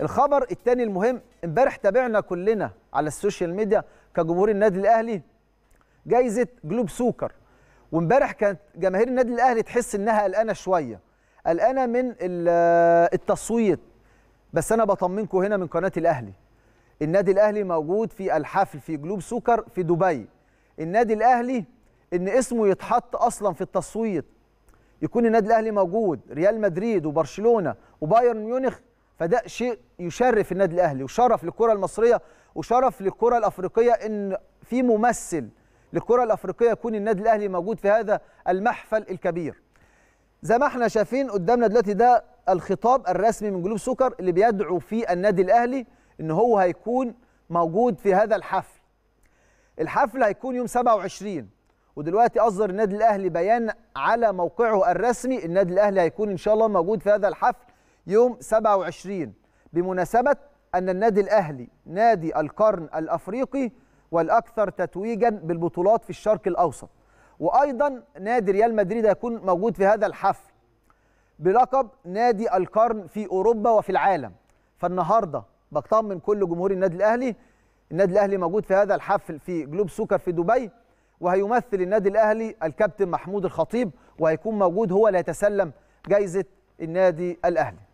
الخبر الثاني المهم امبارح تابعنا كلنا على السوشيال ميديا كجمهور النادي الاهلي جايزه جلوب سوكر وامبارح كانت جماهير النادي الاهلي تحس انها قلقانه شويه قلقانه من التصويت بس انا بطمنكم هنا من قناه الاهلي النادي الاهلي موجود في الحفل في جلوب سوكر في دبي النادي الاهلي ان اسمه يتحط اصلا في التصويت يكون النادي الاهلي موجود ريال مدريد وبرشلونه وبايرن ميونخ فده شيء يشرف النادي الاهلي وشرف للكره المصريه وشرف للكره الافريقيه ان في ممثل للكره الافريقيه يكون النادي الاهلي موجود في هذا المحفل الكبير. زي ما احنا شايفين قدامنا دلوقتي ده الخطاب الرسمي من جلوب سكر اللي بيدعو فيه النادي الاهلي ان هو هيكون موجود في هذا الحفل. الحفل هيكون يوم 27 ودلوقتي اصدر النادي الاهلي بيان على موقعه الرسمي النادي الاهلي هيكون ان شاء الله موجود في هذا الحفل يوم 27 بمناسبة أن النادي الأهلي نادي القرن الأفريقي والأكثر تتويجا بالبطولات في الشرق الأوسط وأيضا نادي ريال مدريد هيكون موجود في هذا الحفل بلقب نادي القرن في أوروبا وفي العالم فالنهاردة بطمن كل جمهور النادي الأهلي النادي الأهلي موجود في هذا الحفل في جلوب سوكر في دبي وهيمثل النادي الأهلي الكابتن محمود الخطيب وهيكون موجود هو اللي يتسلم جايزة النادي الأهلي